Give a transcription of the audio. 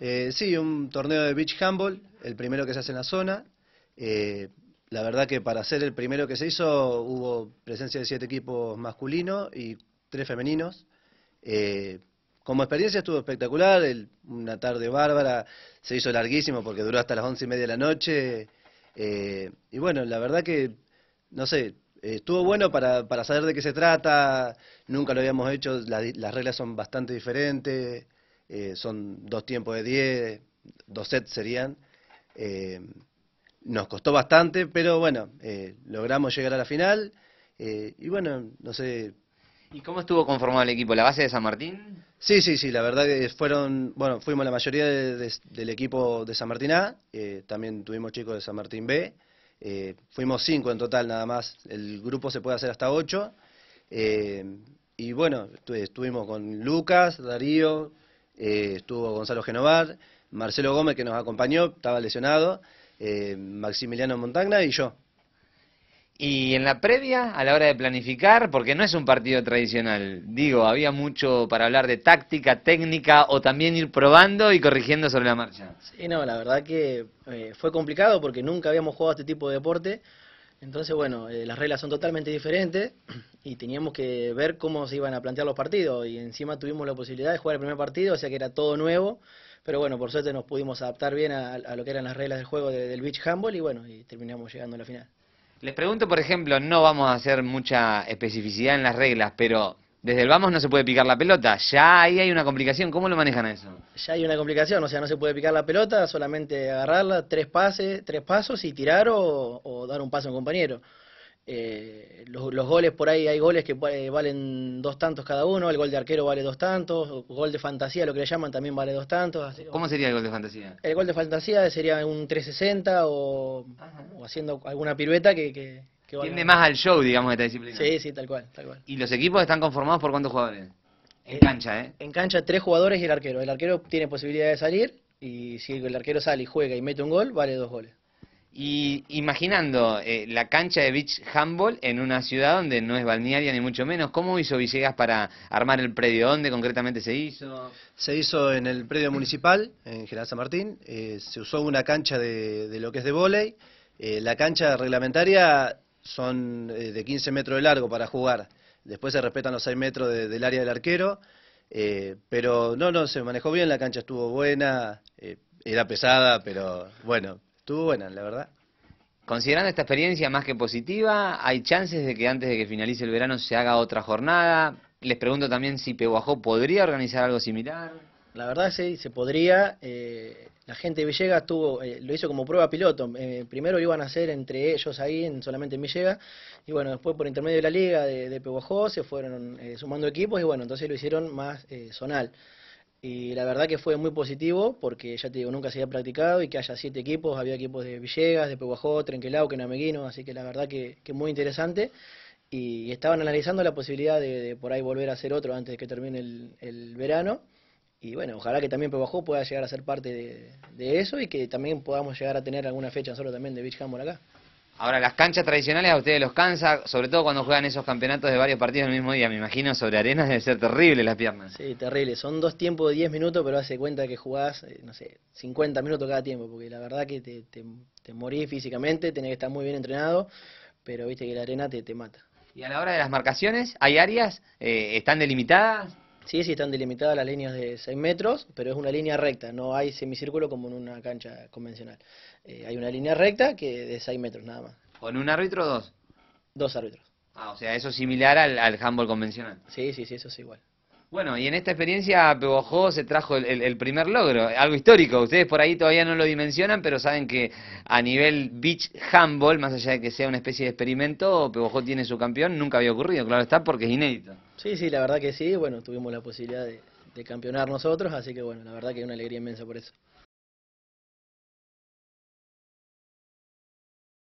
Eh, sí, un torneo de beach handball, el primero que se hace en la zona. Eh, la verdad que para ser el primero que se hizo hubo presencia de siete equipos masculinos y tres femeninos. Eh, como experiencia estuvo espectacular, una tarde bárbara, se hizo larguísimo porque duró hasta las once y media de la noche. y bueno, la verdad que, no sé, estuvo bueno para, para, saber de qué se trata, nunca lo habíamos hecho, las reglas son bastante diferentes. Eh, son dos tiempos de 10, dos sets serían. Eh, nos costó bastante, pero bueno, eh, logramos llegar a la final. y bueno, no sé. ¿Y cómo estuvo conformado el equipo? ¿La base de San Martín? Sí, sí, sí, la verdad que fueron, bueno, fuimos la mayoría del equipo de San Martín A, también tuvimos chicos de San Martín B, fuimos cinco en total nada más, el grupo se puede hacer hasta ocho, y bueno, estuvimos con Lucas, Darío, eh, estuvo Gonzalo Genovar, Marcelo Gómez que nos acompañó, estaba lesionado, eh, Maximiliano Montagna y yo. Y en la previa, a la hora de planificar, porque no es un partido tradicional, digo, había mucho para hablar de táctica, técnica o también ir probando y corrigiendo sobre la marcha. Sí, no, la verdad que eh, fue complicado porque nunca habíamos jugado este tipo de deporte. Entonces, bueno, eh, las reglas son totalmente diferentes y teníamos que ver cómo se iban a plantear los partidos. Y encima tuvimos la posibilidad de jugar el primer partido, o sea que era todo nuevo. Pero bueno, por suerte nos pudimos adaptar bien a, lo que eran las reglas del juego del beach handball y bueno, y terminamos llegando a la final. Les pregunto, por ejemplo, no vamos a hacer mucha especificidad en las reglas, pero desde el vamos no se puede picar la pelota. Ya ahí hay una complicación. ¿Cómo lo manejan eso? Ya hay una complicación, o sea, no se puede picar la pelota, solamente agarrarla, tres pases, tres pasos y tirar o, dar un paso a un compañero. Eh, los, goles por ahí, hay goles que eh, valen dos tantos cada uno, el gol de arquero vale dos tantos, gol de fantasía, lo que le llaman, también vale dos tantos. ¿Cómo sería el gol de fantasía? El gol de fantasía sería un 360 o, haciendo alguna pirueta que Tiende más al show, digamos, esta disciplina. Sí, sí, tal cual, tal cual. ¿Y los equipos están conformados por cuántos jugadores? En eh, cancha, ¿eh? En cancha, tres jugadores y el arquero. El arquero tiene posibilidad de salir y si el arquero sale y juega y mete un gol, vale dos goles. Y imaginando eh, la cancha de beach handball en una ciudad donde no es balnearia ni mucho menos, ¿cómo hizo Villegas para armar el predio? ¿Dónde concretamente se hizo? Se hizo en el predio municipal, en General San Martín. Eh, se usó una cancha de, lo que es de volei la cancha reglamentaria son eh, de 15 metros de largo para jugar. Después se respetan los 6 metros del área del arquero. Eh, pero no, no, se manejó bien, la cancha estuvo buena, eh, era pesada, pero bueno, estuvo buena, la verdad. Considerando esta experiencia más que positiva, ¿hay chances de que antes de que finalice el verano se haga otra jornada? Les pregunto también si Peguajó podría organizar algo similar. La verdad sí, se podría. Eh la gente de Villegas tuvo, eh, lo hizo como prueba piloto. Eh, primero iban a hacer entre ellos ahí, en, solamente en Villegas. Y bueno, después por intermedio de la liga de, de Peguajó se fueron eh, sumando equipos y bueno, entonces lo hicieron más zonal. Y la verdad que fue muy positivo porque ya te digo, nunca se había practicado y que haya siete equipos. Había equipos de Villegas, de Peguajó, Trenquelau, Quenameguino. Así que la verdad que, que muy interesante y estaban analizando la posibilidad de, por ahí volver a hacer otro antes de que termine el verano y bueno, ojalá que también Pebajó pueda llegar a ser parte de, eso y que también podamos llegar a tener alguna fecha solo también de Beach acá. Ahora, las canchas tradicionales a ustedes los cansa, sobre todo cuando juegan esos campeonatos de varios partidos en el mismo día, me imagino, sobre arenas debe ser terrible las piernas. Sí, terrible. Son dos tiempos de 10 minutos, pero hace cuenta que jugás, eh, no sé, 50 minutos cada tiempo, porque la verdad que te, te, morís físicamente, tenés que estar muy bien entrenado, pero viste que la arena te, te mata. ¿Y a la hora de las marcaciones, hay áreas? Eh, ¿Están delimitadas? Sí, sí, están delimitadas las líneas de 6 metros, pero es una línea recta, no hay semicírculo como en una cancha convencional. Eh, hay una línea recta que de 6 metros nada más. ¿Con un árbitro o dos? Dos árbitros. Ah, o sea, eso es similar al, al handball convencional. Sí, sí, sí, eso es igual. Bueno, y en esta experiencia Pebojó se trajo el, primer logro, algo histórico. Ustedes por ahí todavía no lo dimensionan, pero saben que a nivel beach handball, más allá de que sea una especie de experimento, Pebojó tiene su campeón, nunca había ocurrido, claro está, porque es inédito. Sí, sí, la verdad que sí, bueno, tuvimos la posibilidad de, de campeonar nosotros, así que bueno, la verdad que es una alegría inmensa por eso.